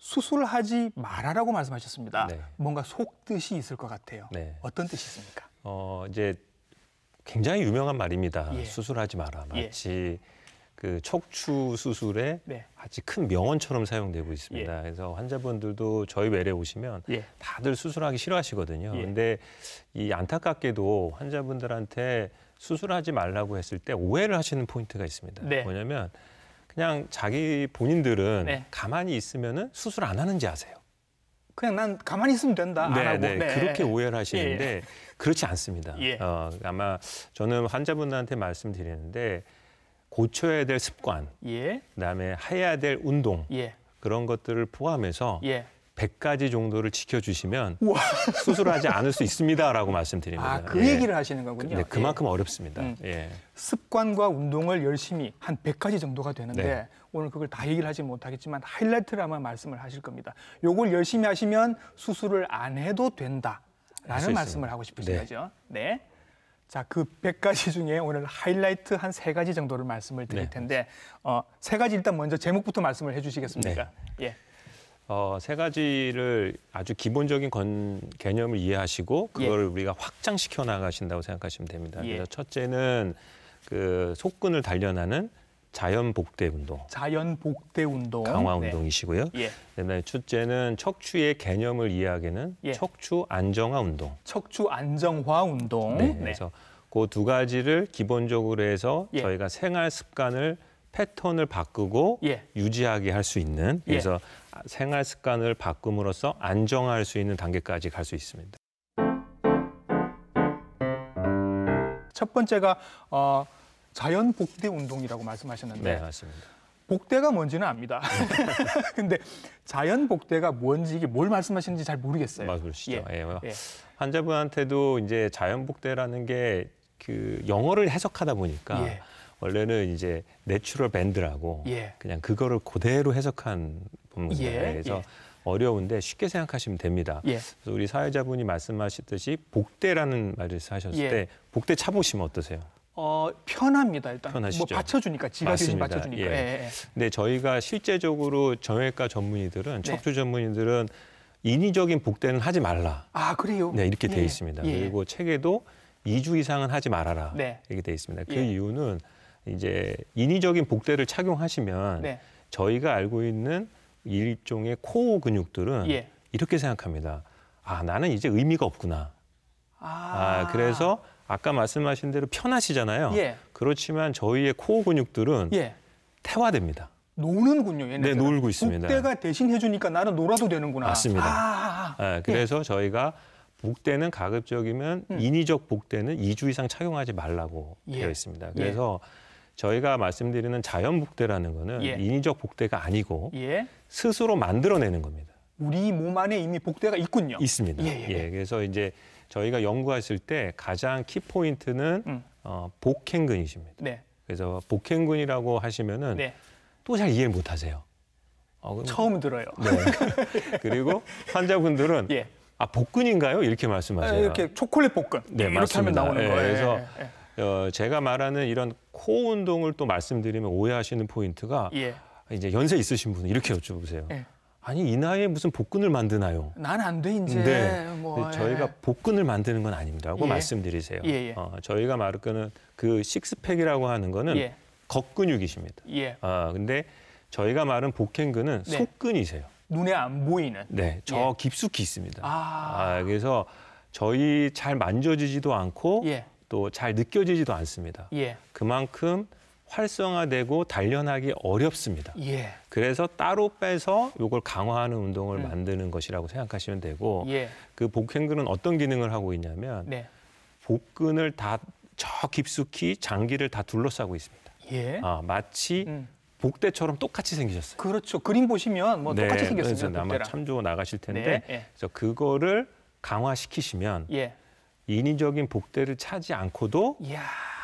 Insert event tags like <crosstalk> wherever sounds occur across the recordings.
수술하지 말아라고 말씀하셨습니다. 네. 뭔가 속뜻이 있을 것 같아요. 네. 어떤 뜻이 있습니까? 어, 이제 굉장히 유명한 말입니다. 예. 수술하지 마라. 예. 마치 예. 그 척추 수술에 네. 아주 큰 명언처럼 사용되고 있습니다. 예. 그래서 환자분들도 저희 외래 오시면 예. 다들 수술하기 싫어하시거든요. 예. 근데 이 안타깝게도 환자분들한테 수술하지 말라고 했을 때 오해를 하시는 포인트가 있습니다. 네. 뭐냐면 그냥 자기 본인들은 네. 가만히 있으면은 수술 안 하는지 아세요? 그냥 난 가만히 있으면 된다. 네, 안 하고. 네, 네. 그렇게 오해를 하시는데 예, 예. 그렇지 않습니다. 예. 어, 아마 저는 환자분들한테 말씀드리는데 고쳐야 될 습관, 예. 그다음에 해야 될 운동 예. 그런 것들을 포함해서 예. 100가지 정도를 지켜주시면 우와. 수술하지 않을 수 있습니다라고 말씀드립니다. 아, 그 예. 얘기를 하시는 거군요. 네, 그만큼 예. 어렵습니다. 음. 예. 습관과 운동을 열심히 한 100가지 정도가 되는데 네. 오늘 그걸 다 얘기를 하지 못하겠지만 하이라이트를 아마 말씀을 하실 겁니다. 요걸 열심히 하시면 수술을 안 해도 된다라는 말씀을 하고 싶으신 네. 거죠. 네. 자, 그 100가지 중에 오늘 하이라이트 한 세가지 정도를 말씀을 드릴 네. 텐데 어, 3가지 일단 먼저 제목부터 말씀을 해 주시겠습니까? 네. 예. 어, 세 가지를 아주 기본적인 건, 개념을 이해하시고 그걸 예. 우리가 확장시켜 나가신다고 생각하시면 됩니다. 예. 그래서 첫째는 그 속근을 단련하는 자연 복대 운동. 자연 복대 운동. 강화 네. 운동이시고요. 네. 예. 그다음에 첫째는 척추의 개념을 이해하기는 예. 척추 안정화 운동. 척추 안정화 운동. 네. 네. 그래서 그 두 가지를 기본적으로 해서 예. 저희가 생활 습관을 패턴을 바꾸고 예. 유지하게 할 수 있는 예. 그래서 예. 생활 습관을 바꿈으로써 안정화할 수 있는 단계까지 갈 수 있습니다. 첫 번째가 어, 자연 복대 운동이라고 말씀하셨는데 네, 맞습니다. 복대가 뭔지는 압니다. <laughs> 근데 자연 복대가 뭔지 이게 뭘 말씀하시는지 잘 모르겠어요. 맞으시죠. 아, 예. 예. 예. 환자분한테도 이제 자연 복대라는 게 그 영어를 해석하다 보니까 예. 원래는 이제 내추럴 밴드라고 예. 그냥 그거를 그대로 해석한 본문이에요. 예. 그래서 예. 어려운데 쉽게 생각하시면 됩니다. 예. 그래서 우리 사회자분이 말씀하셨듯이 복대라는 말을 하셨을 예. 때 복대 차보시면 어떠세요? 어, 편합니다 일단. 뭐 편하시죠. 뭐 받쳐주니까 지가 대신 받쳐주니까. 예. 예. 예. 근데 저희가 실제적으로 정외과 형 전문의들은 네. 척추 전문의들은 인위적인 복대는 하지 말라. 아 그래요? 네 이렇게 돼 있습니다. 그리고 책에도 2주 이상은 하지 말아라. 네. 이렇게 돼 있습니다. 그 이유는 이제 인위적인 복대를 착용하시면 네. 저희가 알고 있는 일종의 코어 근육들은 예. 이렇게 생각합니다. 아 나는 이제 의미가 없구나. 아, 아 그래서 아까 말씀하신 대로 편하시잖아요. 예. 그렇지만 저희의 코어 근육들은 예. 태화됩니다. 노는군요. 얘네들은. 네, 놀고 있습니다. 복대가 대신 해주니까 나는 놀아도 되는구나. 맞습니다. 아, 네, 그래서 예. 저희가 복대는 가급적이면 음. 인위적 복대는 2주 이상 착용하지 말라고 예. 되어 있습니다. 예. 그래서 저희가 말씀드리는 자연 복대라는 거는 예. 인위적 복대가 아니고 예. 스스로 만들어내는 겁니다. 우리 몸 안에 이미 복대가 있군요. 있습니다. 예, 예, 예. 예 그래서 이제 저희가 연구했을 때 가장 키 포인트는 음. 어, 복행근이십니다. 네. 그래서 복행근이라고 하시면은 네. 또잘 이해 못 하세요. 어, 처음 들어요. 네. <laughs> 그리고 환자분들은 예. 아 복근인가요? 이렇게 말씀하세요. 아, 이렇게 초콜릿 복근. 네, 이렇게 맞습니다. 하면 나오는 거예요. 그래서 어, 제가 말하는 이런 코 운동을 또 말씀드리면 오해하시는 포인트가 예. 이제 연세 있으신 분은 이렇게 여쭤보세요. 예. 아니 이 나이에 무슨 복근을 만드나요? 난 안 돼 이제. 네. 뭐, 그 저희가 예. 복근을 만드는 건 아닙니다고 예. 말씀드리세요. 예, 어, 저희가 말하는 그 식스팩이라고 하는 거는 겉근육이십니다. 예. 아 근데 저희가 말은 복행근은 네. 속근이세요. 눈에 안 보이는. 네, 저 깊숙이 있습니다. 아, 아 그래서 저희 잘 만져지지도 않고 예. 또잘 느껴지지도 않습니다. 예. 그만큼 활성화되고 단련하기 어렵습니다. 예. 그래서 따로 빼서 이걸 강화하는 운동을 음. 만드는 것이라고 생각하시면 되고 예. 그 복행근은 어떤 기능을 하고 있냐면 네. 복근을 다 저 깊숙이 장기를 다 둘러싸고 있습니다. 예. 아, 마치 음. 복대처럼 똑같이 생기셨어요. 그렇죠. 그림 보시면 뭐 네, 똑같이 생겼습니다. 아마 참조 나가실 텐데 네. 예. 그래서 그거를 강화시키시면 예. 인위적인 복대를 차지 않고도 이야.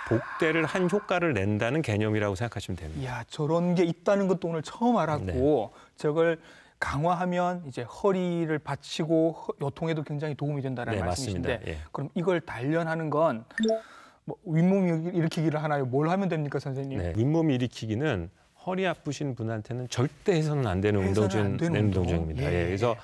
복대를 한 효과를 낸다는 개념이라고 생각하시면 됩니다. 이야, 저런 게 있다는 것도 오늘 처음 알았고 네. 저걸 강화하면 이제 허리를 받치고 요통에도 굉장히 도움이 된다는 네, 말씀이신데 예. 그럼 이걸 단련하는 건 뭐 윗몸 일으키기를 하나요? 뭘 하면 됩니까, 선생님? 네, 윗몸 일으키기는 허리 아프신 분한테는 절대 해서는 안 되는 운동 중 운동중입니다. 예. 예. 그래서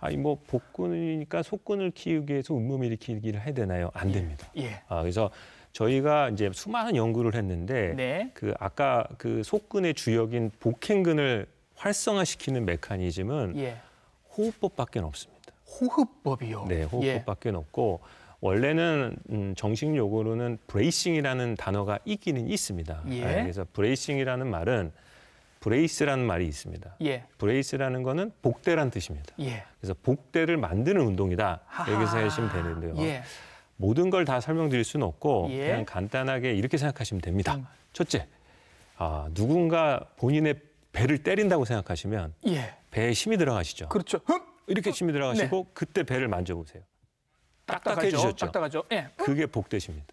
아니 뭐 복근이니까 속근을 키우기 위해서 윗몸 일으키기를 해야 되나요? 안 예. 됩니다. 예. 아, 그래서 저희가 이제 수많은 연구를 했는데 네. 그 아까 그 속근의 주역인 복행근을 활성화시키는 메커니즘은 예. 호흡법밖에 없습니다. 호흡법이요? 네, 예. 호흡법밖에 예. 없고 원래는 음, 정식 용어로는 브레이싱이라는 단어가 있기는 있습니다. 예. 네, 그래서 브레이싱이라는 말은 브레이스라는 말이 있습니다. 예. 브레이스라는 거는 복대란 뜻입니다. 예. 그래서 복대를 만드는 운동이다. 하하. 여기서 하시면 되는데요. 예. 모든 걸 다 설명드릴 수는 없고 예. 그냥 간단하게 이렇게 생각하시면 됩니다. 음. 첫째, 아, 누군가 본인의 배를 때린다고 생각하시면 예. 배에 힘이 들어가시죠. 그렇죠. 흠! 이렇게 힘이 들어가시고 네. 그때 배를 만져보세요. 딱딱해지셨죠. 딱딱하죠. 예. 그게 복대십니다.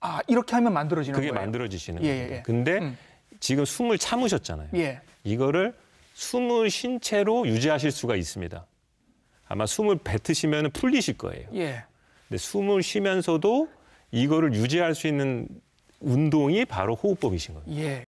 아 이렇게 하면 만들어지는 그게 거예요. 그게 만들어지시는 예, 예. 거예요. 근데 음. 지금 숨을 참으셨잖아요. 예. 이거를 숨을 쉰 채로 유지하실 수가 있습니다. 아마 숨을 뱉으시면 풀리실 거예요. 예. 근데 숨을 쉬면서도 이거를 유지할 수 있는 운동이 바로 호흡법이신 거예요. 예.